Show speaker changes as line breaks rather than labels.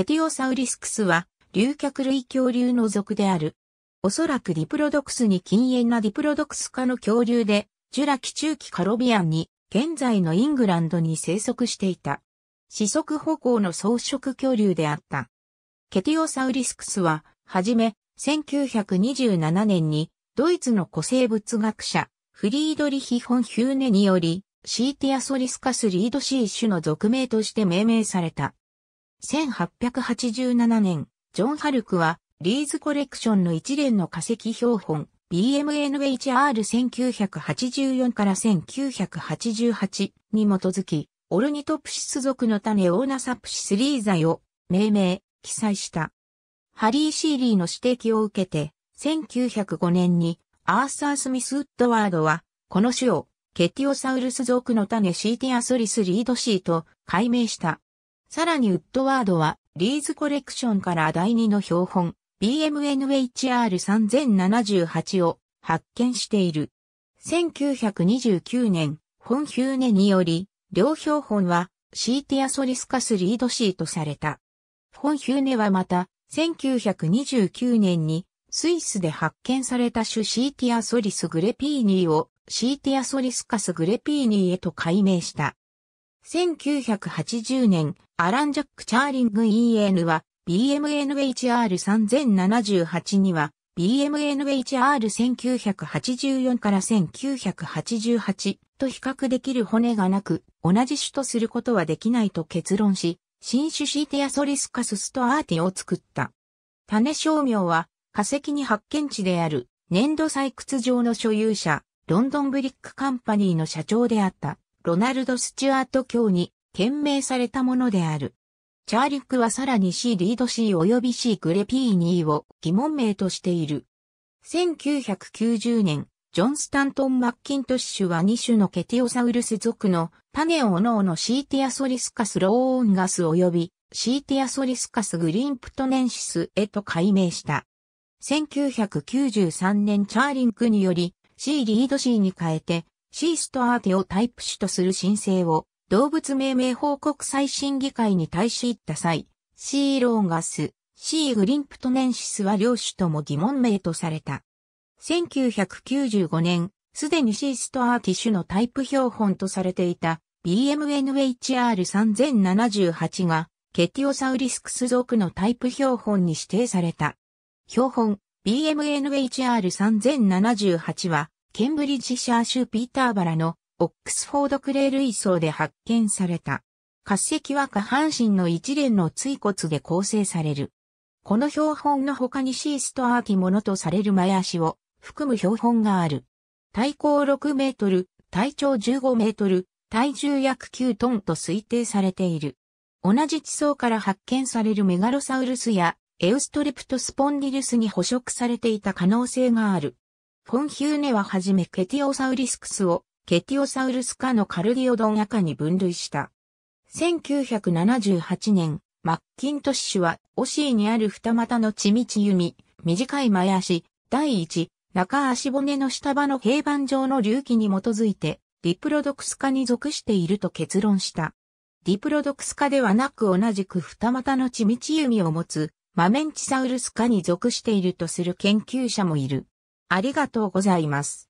ケティオサウリスクスは、竜脚類恐竜の属である。おそらくディプロドクスに禁煙なディプロドクス科の恐竜で、ジュラ紀中期カロビアンに、現在のイングランドに生息していた。四足歩行の草食恐竜であった。ケティオサウリスクスは、はじめ、1927年に、ドイツの古生物学者、フリードリヒ・フォン・ヒューネにより、シーティアソリスカスリードシー種の属名として命名された。1887年、ジョン・ハルクは、リーズコレクションの一連の化石標本、BMNHR1984 から1988に基づき、オルニトプシス属の種オーナサプシスリーザイを命名、記載した。ハリー・シーリーの指摘を受けて、1905年にアーサー・スミス・ウッドワードは、この種をケティオサウルス属の種シーティアソリス・リードシーと解明した。さらにウッドワードは、リーズコレクションから第2の標本、BMNHR3078 を発見している。1929年、フォンヒューネにより、両標本は、シーティアソリスカスリードシートされた。フォンヒューネはまた、1929年に、スイスで発見された種シーティアソリスグレピーニーをシーティアソリスカスグレピーニーへと改名した。1980年、アラン・ジャック・チャーリング EN は BMNHR3078 には BMNHR1984 から1988と比較できる骨がなく、同じ種とすることはできないと結論し、新種シーテアソリスカスストアーティを作った。種商名は化石に発見地である粘土採掘場の所有者、ロンドンブリックカンパニーの社長であった。ロナルド・スチュアート卿に懸命されたものである。チャーリックはさらに C リード C 及び C グレピーニーを疑問名としている。1990年、ジョン・スタントン・マッキントッシュは2種のケティオサウルス属のパネオノーのシーティアソリスカス・ローオンガス及びシーティアソリスカス・グリンプトネンシスへと改名した。1993年チャーリンクにより C リード C に変えてシーストアーテをタイプ種とする申請を動物命名報告最新議会に対し行った際、シーローガス、シーグリンプトネンシスは両種とも疑問名とされた。1995年、すでにシーストアーティ種のタイプ標本とされていた BMNHR3078 がケティオサウリスクス属のタイプ標本に指定された。標本 BMNHR3078 はケンブリッジシャー州ピーターバラのオックスフォードクレール遺層で発見された。滑石は下半身の一連の椎骨で構成される。この標本の他にシーストアーキモノとされる前足を含む標本がある。体高6メートル、体長15メートル、体重約9トンと推定されている。同じ地層から発見されるメガロサウルスやエウストレプトスポンディルスに捕食されていた可能性がある。フォンヒューネははじめケティオサウリスクスをケティオサウルス科のカルディオドン赤に分類した。1978年、マッキントッシュは、オシーにある二股の地道弓、短い前足、第一、中足骨の下場の平板状の隆起に基づいて、ディプロドクス科に属していると結論した。ディプロドクス科ではなく同じく二股の地道弓を持つ、マメンチサウルス科に属しているとする研究者もいる。ありがとうございます。